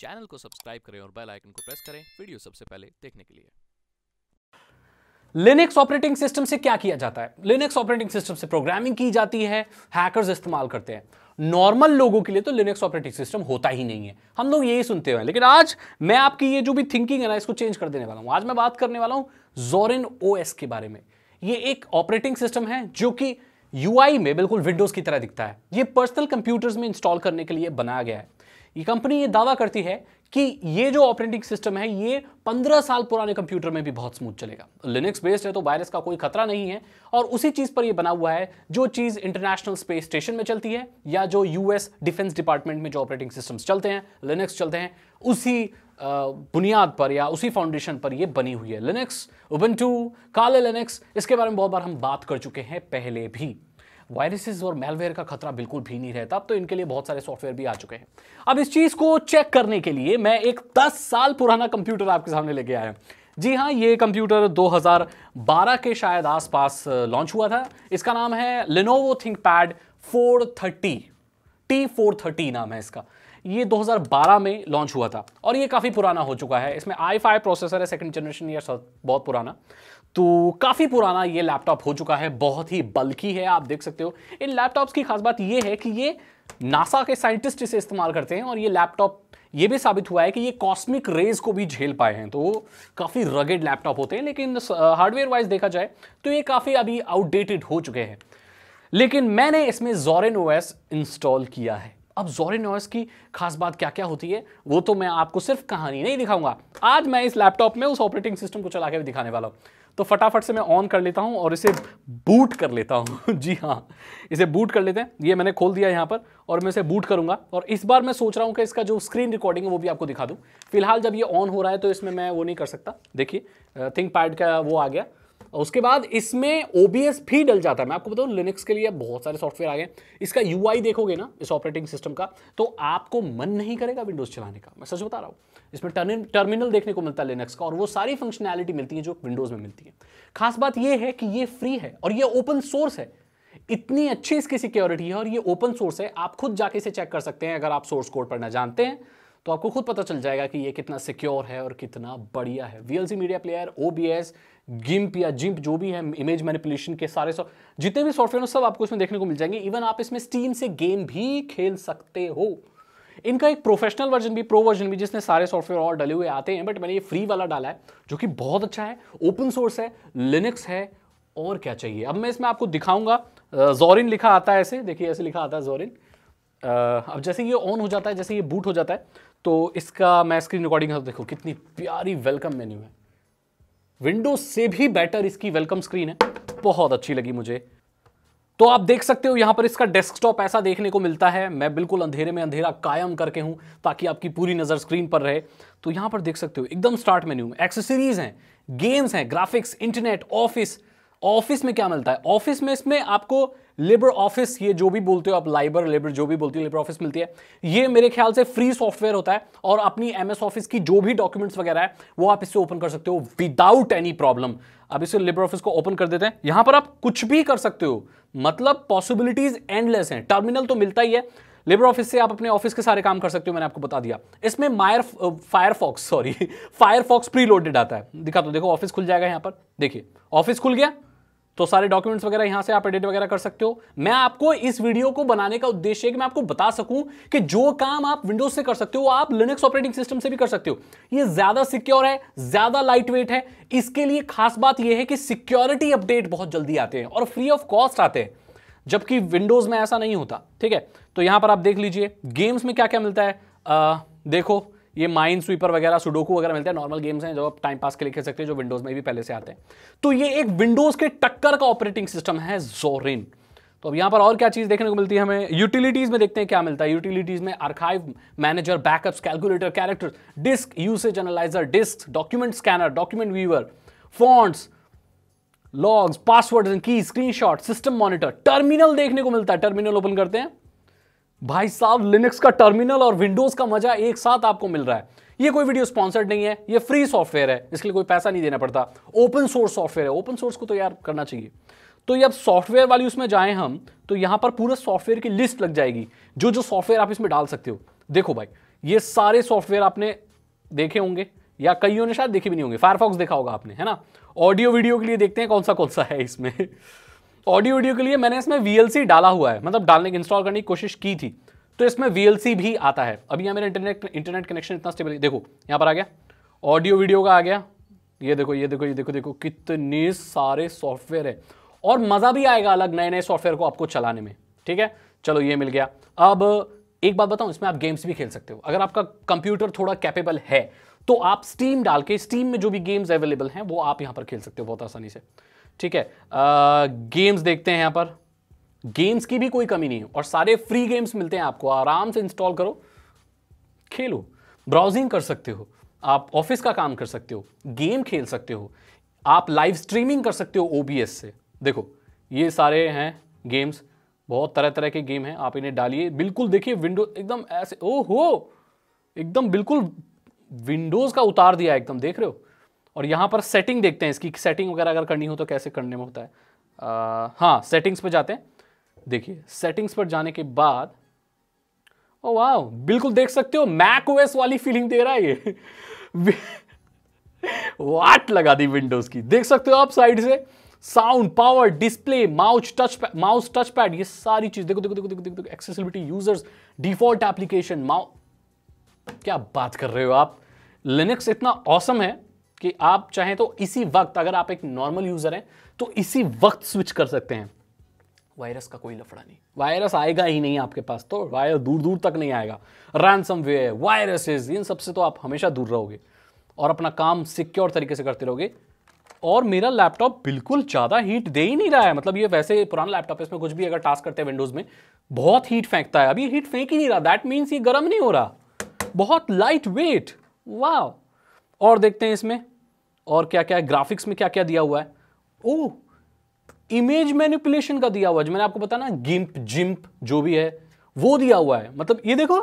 channel को subscribe करें और बेल आइकन को प्रेस करें वीडियो सबसे पहले देखने के लिए लिनक्स ऑपरेटिंग सिस्टम से क्या किया जाता है लिनक्स ऑपरेटिंग सिस्टम से प्रोग्रामिंग की जाती है हैकर्स इस्तेमाल करते हैं नॉर्मल लोगों के लिए तो लिनक्स ऑपरेटिंग सिस्टम होता ही नहीं है हम लोग यही सुनते हैं लेकिन आज मैं आपकी ये जो भी थिंकिंग है ना इसको चेंज कर देने वाला हूं आज मैं बात करने वाला हूं जोरिन ओ के बारे में ये एक ऑपरेटिंग सिस्टम है जो कि यूआई में बिल्कुल विंडोज की तरह दिखता है ये पर्सनल कंप्यूटर्स में इंस्टॉल करने के लिए बनाया गया है ये कंपनी ये दावा करती है कि ये जो ऑपरेटिंग सिस्टम है ये 15 साल पुराने कंप्यूटर में भी बहुत स्मूथ चलेगा लिनक्स बेस्ड है तो वायरस का कोई खतरा नहीं है और उसी चीज़ पर ये बना हुआ है जो चीज़ इंटरनेशनल स्पेस स्टेशन में चलती है या जो यूएस डिफेंस डिपार्टमेंट में जो ऑपरेटिंग सिस्टम्स चलते हैं लिनक्स चलते हैं उसी बुनियाद पर या उसी फाउंडेशन पर ये बनी हुई है लिनक्स ओबन काले लिनक्स इसके बारे में बहुत बार हम बात कर चुके हैं पहले भी वायरसेस और मेलवेयर का खतरा बिल्कुल भी नहीं रहता अब तो इनके लिए बहुत सारे सॉफ्टवेयर भी आ चुके हैं अब इस चीज को चेक करने के लिए मैं एक 10 साल पुराना कंप्यूटर आपके सामने लेके आया जी हाँ ये कंप्यूटर 2012 के शायद आसपास लॉन्च हुआ था इसका नाम है Lenovo ThinkPad four thirty T four thirty नाम है इसका ये 2012 में लॉन्च हुआ था और ये काफ़ी पुराना हो चुका है इसमें आई प्रोसेसर है सेकंड जनरेशन या बहुत पुराना तो काफ़ी पुराना ये लैपटॉप हो चुका है बहुत ही बल्कि है आप देख सकते हो इन लैपटॉप्स की खास बात ये है कि ये नासा के साइंटिस्ट इसे इस्तेमाल करते हैं और ये लैपटॉप ये भी साबित हुआ है कि ये कॉस्मिक रेज को भी झेल पाए हैं तो काफ़ी रगेड लैपटॉप होते हैं लेकिन हार्डवेयर वाइज देखा जाए तो ये काफ़ी अभी आउटडेटेड हो चुके हैं लेकिन मैंने इसमें जोरेन ओएस इंस्टॉल किया है अब जोरेन ओएस की खास बात क्या क्या होती है वो तो मैं आपको सिर्फ कहानी नहीं दिखाऊंगा आज मैं इस लैपटॉप में उस ऑपरेटिंग सिस्टम को चला के भी दिखाने वाला हूँ तो फटाफट से मैं ऑन कर लेता हूँ और इसे बूट कर लेता हूँ जी हाँ इसे बूट कर लेते हैं ये मैंने खोल दिया यहाँ पर और मैं इसे बूट करूँगा और इस बार मैं सोच रहा हूँ कि इसका जो स्क्रीन रिकॉर्डिंग है वो भी आपको दिखा दूँ फिलहाल जब ये ऑन हो रहा है तो इसमें मैं वो नहीं कर सकता देखिए थिंक पैड का वो आ गया उसके बाद इसमें ओबीएस भी डल जाता है मैं आपको बताऊं लिनक्स के लिए बहुत सारे सॉफ्टवेयर आ गए इसका यूआई देखोगे ना इस ऑपरेटिंग सिस्टम का तो आपको मन नहीं करेगा विंडोज चलाने का मैं सच बता रहा हूँ इसमें टर्मिनल देखने को मिलता है लिनक्स का और वो सारी फंक्शनैलिटी मिलती है जो विंडोज में मिलती है खास बात यह है कि ये फ्री है और ये ओपन सोर्स है इतनी अच्छी इसकी सिक्योरिटी है और ये ओपन सोर्स है आप खुद जाके इसे चेक कर सकते हैं अगर आप सोर्स कोड पढ़ना जानते हैं तो आपको खुद पता चल जाएगा कि ये कितना सिक्योर है और कितना बढ़िया है वीएलसी मीडिया प्लेयर एस गिम्प या जिम्प जो भी है इमेज मैनिपुलेशन के सारे सॉफ्ट जितने भी सॉफ्टवेयर सब आपको इसमें देखने को मिल जाएंगे इवन आप इसमें स्टीम से गेम भी खेल सकते हो इनका एक प्रोफेशनल वर्जन भी प्रो वर्जन भी जिसने सारे सॉफ्टवेयर और डले हुए आते हैं बट मैंने ये फ्री वाला डाला है जो कि बहुत अच्छा है ओपन सोर्स है लिनक्स है और क्या चाहिए अब मैं इसमें आपको दिखाऊंगा जोरिन लिखा आता है ऐसे देखिए ऐसे लिखा आता है जोरिन अब जैसे ये ऑन हो जाता है जैसे ये बूट हो जाता है तो इसका मैं स्क्रीन रिकॉर्डिंग है देखो कितनी प्यारी वेलकम मेन्यू है विंडोज से भी बेटर इसकी वेलकम स्क्रीन है बहुत अच्छी लगी मुझे तो आप देख सकते हो यहां पर इसका डेस्कटॉप ऐसा देखने को मिलता है मैं बिल्कुल अंधेरे में अंधेरा कायम करके हूं ताकि आपकी पूरी नज़र स्क्रीन पर रहे तो यहां पर देख सकते हो एकदम स्टार्ट मेन्यू में एक्सेसरीज हैं गेम्स हैं ग्राफिक्स इंटरनेट ऑफिस ऑफिस में क्या मिलता है ऑफिस में इसमें आपको लेबर ऑफिस ये जो भी बोलते हो आप लाइबर लेबर जो भी बोलती हो लेबर ऑफिस मिलती है ये मेरे ख्याल से फ्री सॉफ्टवेयर होता है और अपनी एम एस ऑफिस की जो भी डॉक्यूमेंट्स वगैरह है वो आप इससे ओपन कर सकते हो विदाउट एनी प्रॉब्लम अब इसे लेबर ऑफिस को ओपन कर देते हैं यहां पर आप कुछ भी कर सकते हो मतलब पॉसिबिलिटीज एंडलेस हैं टर्मिनल तो मिलता ही है लेबर ऑफिस से आप अपने ऑफिस के सारे काम कर सकते हो मैंने आपको बता दिया इसमें मायर फायरफॉक्स सॉरी फायरफॉक्स प्रीलोडेड आता है दिखा तो देखो ऑफिस खुल जाएगा यहां पर देखिए ऑफिस खुल गया तो सारे डॉक्यूमेंट्स वगैरह यहां से आप एडिट वगैरह कर सकते हो मैं आपको इस वीडियो को बनाने का उद्देश्य है कि मैं आपको बता सकूं कि जो काम आप विंडोज से कर सकते हो आप लिनक्स ऑपरेटिंग सिस्टम से भी कर सकते हो ये ज्यादा सिक्योर है ज्यादा लाइट वेट है इसके लिए खास बात यह है कि सिक्योरिटी अपडेट बहुत जल्दी आते हैं और फ्री ऑफ कॉस्ट आते हैं जबकि विंडोज में ऐसा नहीं होता ठीक है तो यहां पर आप देख लीजिए गेम्स में क्या क्या मिलता है आ, देखो ये माइंड स्वीपर वगैरह सुडोकू वगैरह मिलते हैं नॉर्मल गेम्स हैं जो आप टाइम पास के लिए खेल सकते हैं जो विंडोज में भी पहले से आते हैं तो ये एक विंडोज के टक्कर का ऑपरेटिंग सिस्टम है जोरिन तो अब यहाँ पर और क्या चीज़ देखने को मिलती है हमें यूटिलिटीज़ में देखते हैं क्या मिलता है यूटिलिटीज़ में archive manager backup calculator character disk usage analyser disk document scanner document viewer fonts logs password key screenshot system monitor terminal देखने को मिलता है टर्मिनल ओपन करते हैं भाई साहब लिनक्स का टर्मिनल और विंडोज का मजा एक साथ आपको मिल रहा है ये कोई वीडियो स्पॉन्सर्ड नहीं है ये फ्री सॉफ्टवेयर है इसके लिए कोई पैसा नहीं देना पड़ता ओपन सोर्स सॉफ्टवेयर है ओपन सोर्स को तो यार करना चाहिए तो ये अब सॉफ्टवेयर वाली उसमें जाएं हम तो यहां पर पूरे सॉफ्टवेयर की लिस्ट लग जाएगी जो जो सॉफ्टवेयर आप इसमें डाल सकते हो देखो भाई ये सारे सॉफ्टवेयर आपने देखे होंगे या कईयों ने शायद देखे भी नहीं होंगे फायरफॉक्स देखा होगा आपने है ना ऑडियो वीडियो के लिए देखते हैं कौन सा कौन सा है इसमें तो ऑडियो वीडियो के लिए मैंने इसमें वी डाला हुआ है मतलब डालने की इंस्टॉल करने की कोशिश की थी तो इसमें वी भी आता है अभी यहाँ मेरा इंटरनेट इंटरनेट कनेक्शन इतना स्टेबल देखो यहाँ पर आ गया ऑडियो वीडियो का आ गया ये देखो ये देखो ये देखो देखो कितने सारे सॉफ्टवेयर है और मज़ा भी आएगा अलग नए नए सॉफ्टवेयर को आपको चलाने में ठीक है चलो ये मिल गया अब एक बात बताऊँ इसमें आप गेम्स भी खेल सकते हो अगर आपका कंप्यूटर थोड़ा कैपेबल है तो आप स्टीम डाल के स्टीम में जो भी गेम्स अवेलेबल हैं वो आप यहाँ पर खेल सकते हो बहुत आसानी से ठीक है गेम्स देखते हैं यहाँ पर गेम्स की भी कोई कमी नहीं है और सारे फ्री गेम्स मिलते हैं आपको आराम से इंस्टॉल करो खेलो ब्राउजिंग कर सकते हो आप ऑफिस का काम कर सकते हो गेम खेल सकते हो आप लाइव स्ट्रीमिंग कर सकते हो ओ से देखो ये सारे हैं गेम्स बहुत तरह तरह के गेम हैं आप इन्हें डालिए बिल्कुल देखिए विंडो एकदम ऐसे ओ हो एकदम बिल्कुल विंडोज़ का उतार दिया एकदम देख रहे हो और यहाँ पर सेटिंग देखते हैं इसकी सेटिंग वगैरह अगर करनी हो तो कैसे करने में होता है आ, हाँ सेटिंग्स पर जाते हैं देखिए सेटिंग्स पर जाने के बाद ओ oh, वाह बिल्कुल देख सकते हो मैक ओएस वाली फीलिंग दे रहा है ये वाट लगा दी विंडोज की देख सकते हो आप साइड से sound power display mouse touch mouse touch pad ये सारी चीज देखो देखो देखो देखो देखो, एक्सेसिबिलिटी यूजर्स डिफॉल्ट एप्लीकेशन माउ क्या बात कर रहे हो आप लिनक्स इतना औसम है कि आप चाहें तो इसी वक्त अगर आप एक नॉर्मल यूज़र हैं तो इसी वक्त स्विच कर सकते हैं वायरस का कोई लफड़ा नहीं वायरस आएगा ही नहीं आपके पास तो वायरस दूर दूर तक नहीं आएगा रैनसम वे वायरसेस इन सबसे तो आप हमेशा दूर रहोगे और अपना काम सिक्योर तरीके से करते रहोगे और मेरा लैपटॉप बिल्कुल ज़्यादा हीट दे ही नहीं रहा है मतलब ये वैसे पुराना लैपटॉप है इसमें कुछ भी अगर टास्क करते हैं विंडोज़ में बहुत हीट फेंकता है अभी हीट फेंक ही नहीं रहा दैट मीन्स ये गर्म नहीं हो रहा बहुत लाइट वेट वाह और देखते हैं इसमें और क्या क्या है ग्राफिक्स में क्या क्या दिया हुआ है ओ इमेज मैनिपुलेशन का दिया हुआ है जो मैंने आपको बताया ना गिम्प जिम्प जो भी है वो दिया हुआ है मतलब ये देखो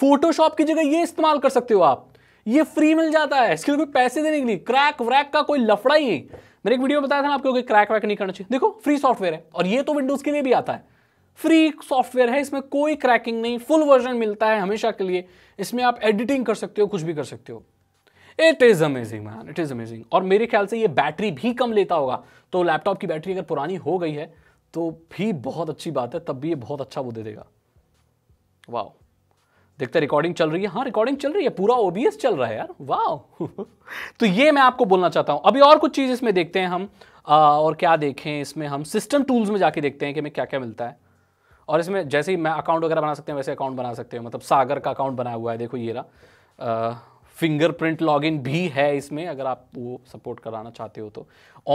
फोटोशॉप की जगह ये इस्तेमाल कर सकते हो आप ये फ्री मिल जाता है इसके लिए कोई पैसे देने के लिए क्रैक व्रैक का कोई लफड़ा ही नहीं मैंने एक वीडियो में बताया था ना आपको क्रैक व्रैक नहीं करना चाहिए देखो फ्री सॉफ्टवेयर है और ये तो विंडोज के लिए भी आता है फ्री सॉफ्टवेयर है इसमें कोई क्रैकिंग नहीं फुल वर्जन मिलता है हमेशा के लिए इसमें आप एडिटिंग कर सकते हो कुछ भी कर सकते हो it is amazing man it is amazing और मेरे ख्याल से ये बैटरी भी कम लेता होगा तो लैपटॉप की बैटरी अगर पुरानी हो गई है तो भी बहुत अच्छी बात है तब भी ये बहुत अच्छा वो दे देगा वाह देखते रिकॉर्डिंग चल रही है हाँ रिकॉर्डिंग चल रही है पूरा ओबीएस चल रहा है यार वाह तो ये मैं आपको बोलना चाहता हूँ अभी और कुछ चीज़ इसमें देखते हैं हम आ, और क्या देखें इसमें हम सिस्टम टूल्स में जाके देखते हैं कि हमें क्या क्या मिलता है और इसमें जैसे ही मैं अकाउंट वगैरह बना सकते हैं वैसे अकाउंट बना सकते हैं मतलब सागर का अकाउंट बनाया हुआ है देखो ये रहा फिंगरप्रिंट लॉगिन भी है इसमें अगर आप वो सपोर्ट कराना चाहते हो तो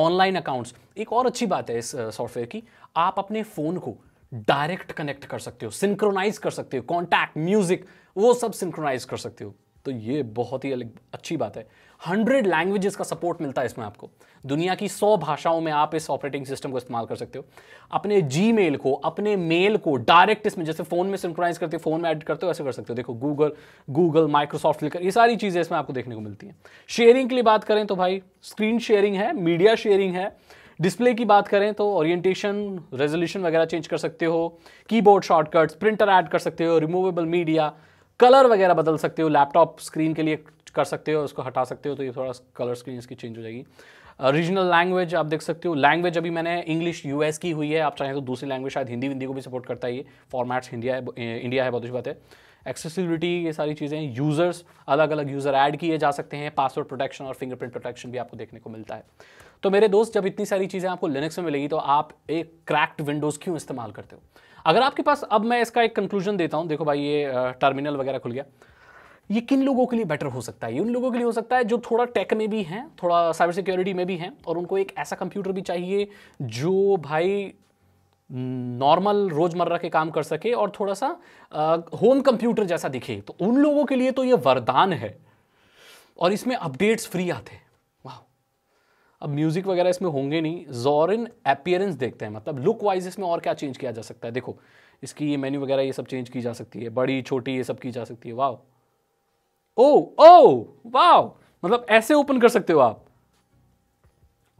ऑनलाइन अकाउंट्स एक और अच्छी बात है इस सॉफ्टवेयर की आप अपने फ़ोन को डायरेक्ट कनेक्ट कर सकते हो सिंक्रोनाइज कर सकते हो कॉन्टैक्ट म्यूजिक वो सब सिंक्रोनाइज कर सकते हो तो ये बहुत ही अलग अच्छी बात है हंड्रेड लैंग्वेजेस का सपोर्ट मिलता है इसमें आपको दुनिया की सौ भाषाओं में आप इस ऑपरेटिंग सिस्टम को इस्तेमाल कर सकते हो अपने जी को अपने मेल को डायरेक्ट इसमें जैसे फ़ोन में सिंक्रोनाइज करते हो फ़ोन में एड करते हो ऐसे कर सकते हो देखो गूगल गूगल माइक्रोसॉफ्ट लेकर ये सारी चीज़ें इसमें आपको देखने को मिलती हैं शेयरिंग के लिए बात करें तो भाई स्क्रीन शेयरिंग है मीडिया शेयरिंग है डिस्प्ले की बात करें तो ओरिएंटेशन रेजोल्यूशन वगैरह चेंज कर सकते हो कीबोर्ड शॉर्टकट्स प्रिंटर ऐड कर सकते हो रिमूवेबल मीडिया कलर वगैरह बदल सकते हो लैपटॉप स्क्रीन के लिए कर सकते हो उसको हटा सकते हो तो ये थोड़ा कलर स्क्रीन इसकी चेंज हो जाएगी रीजनल uh, लैंग्वेज आप देख सकते हो लैंग्वेज अभी मैंने इंग्लिश यूएस की हुई है आप चाहें तो दूसरी लैंग्वेज शायद हिंदी हिंदी को भी सपोर्ट करता है ये फॉर्मेट्स इंडिया है इंडिया है बहुत अच्छी बात है एक्सेसिबिलिटी ये सारी चीज़ें यूज़र्स अलग अलग यूज़र ऐड किए जा सकते हैं पासवर्ड प्रोटेक्शन और फिंगरप्रिंट प्रोटेक्शन भी आपको देखने को मिलता है तो मेरे दोस्त जब इतनी सारी चीज़ें आपको लिनक्स में मिलेगी तो आप एक क्रैक्ड विंडोज़ क्यों इस्तेमाल करते हो अगर आपके पास अब मैं इसका एक कंक्लूजन देता हूँ देखो भाई ये टर्मिनल वगैरह खुल गया ये किन लोगों के लिए बेटर हो सकता है ये उन लोगों के लिए हो सकता है जो थोड़ा टेक में भी हैं थोड़ा साइबर सिक्योरिटी में भी हैं और उनको एक ऐसा कंप्यूटर भी चाहिए जो भाई नॉर्मल रोजमर्रा के काम कर सके और थोड़ा सा होम कंप्यूटर जैसा दिखे तो उन लोगों के लिए तो ये वरदान है और इसमें अपडेट्स फ्री आते हैं वाह अब म्यूज़िक वगैरह इसमें होंगे नहीं जॉरिन अपियरेंस देखते हैं मतलब लुक वाइज इसमें और क्या चेंज किया जा सकता है देखो इसकी ये मेन्यू वगैरह ये सब चेंज की जा सकती है बड़ी छोटी ये सब की जा सकती है वाह ओ ओ वाह मतलब ऐसे ओपन कर सकते हो आप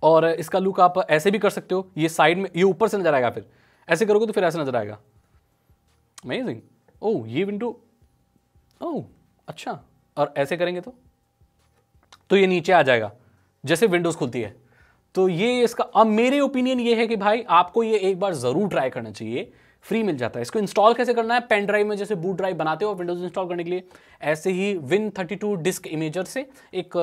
और इसका लुक आप ऐसे भी कर सकते हो ये साइड में ये ऊपर से नजर आएगा फिर ऐसे करोगे तो फिर ऐसा नजर आएगा अमेजिंग ओह oh, ये विंडो ओह oh, अच्छा और ऐसे करेंगे तो तो ये नीचे आ जाएगा जैसे विंडोज़ खुलती है तो ये इसका अब मेरे ओपिनियन ये है कि भाई आपको ये एक बार ज़रूर ट्राई करना चाहिए फ्री मिल जाता है इसको इंस्टॉल कैसे करना है पेन ड्राइव में जैसे बूट ड्राइव बनाते हो विंडोज इंस्टॉल करने के लिए ऐसे ही win thirty two disk imager से एक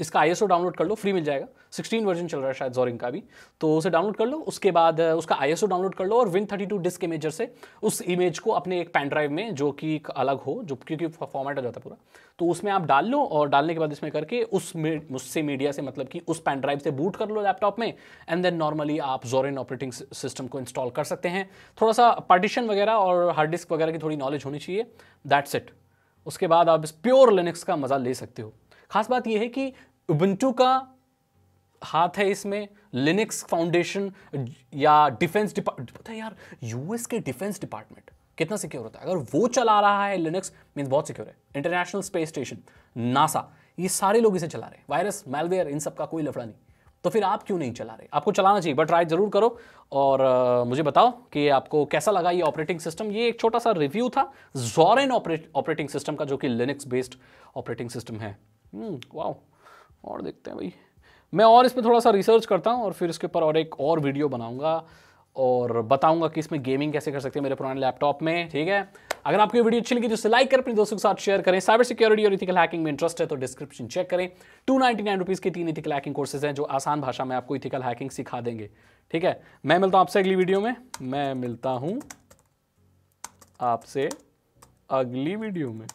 इसका आई डाउनलोड कर लो फ्री मिल जाएगा सिक्सटीन वर्जन चल रहा है शायद जोरिंग का भी तो उसे डाउनलोड कर लो उसके बाद उसका आई डाउनलोड कर लो और विन टू डिस्क इमेजर से उस इमेज को अपने एक पेन ड्राइव में जो कि एक अलग हो जो क्योंकि फॉर्मेट आ जाता है पूरा तो उसमें आप डाल लो और डालने के बाद इसमें करके उस उससे मीडिया से मतलब कि उस पेन ड्राइव से बूट कर लो लैपटॉप में एंड देन नॉर्मली आप जोरिन ऑपरेटिंग सिस्टम को इंस्टॉल कर सकते हैं थोड़ा सा पार्टीशन वगैरह और हार्ड डिस्क वगैरह की थोड़ी नॉलेज होनी चाहिए दैट्स इट उसके बाद आप इस प्योर लिनक्स का मज़ा ले सकते हो खास बात यह है कि उबंटू का हाथ है इसमें लिनक्स फाउंडेशन या डिफेंस डिपार्टमेंट पता है यार यूएस के डिफेंस डिपार्टमेंट कितना सिक्योर होता है अगर वो चला रहा है लिनक्स मीन्स बहुत सिक्योर है इंटरनेशनल स्पेस स्टेशन नासा ये सारे लोग इसे चला रहे हैं वायरस मेलवेयर इन सब का कोई लफड़ा नहीं तो फिर आप क्यों नहीं चला रहे आपको चलाना चाहिए बट ट्राई जरूर करो और आ, मुझे बताओ कि आपको कैसा लगा ये ऑपरेटिंग सिस्टम ये एक छोटा सा रिव्यू था जॉरेन ऑपरेटिंग सिस्टम का जो कि लिनक्स बेस्ड ऑपरेटिंग सिस्टम है वाह हम्म, और देखते हैं भाई मैं और इस पर थोड़ा सा रिसर्च करता हूँ और फिर इसके ऊपर और एक और वीडियो बनाऊँगा और बताऊँगा कि इसमें गेमिंग कैसे कर सकते हैं मेरे पुराने लैपटॉप में ठीक है अगर आपको वीडियो अच्छी लगी तो इसे लाइक कर अपने दोस्तों के साथ शेयर करें साइबर सिक्योरिटी और इथिकल हैकिंग में इंटरेस्ट है तो डिस्क्रिप्शन चेक करें टू नाइन्टी के तीन इथिकल हैकिंग कोर्सेज हैं जो आसान भाषा में आपको इथिकल हैकिंग सिखा देंगे ठीक है मैं मिलता हूं आपसे अगली वीडियो में मैं मिलता हूं आपसे अगली वीडियो में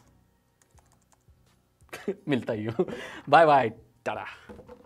मिलता ही हूं बाय बाय टाटा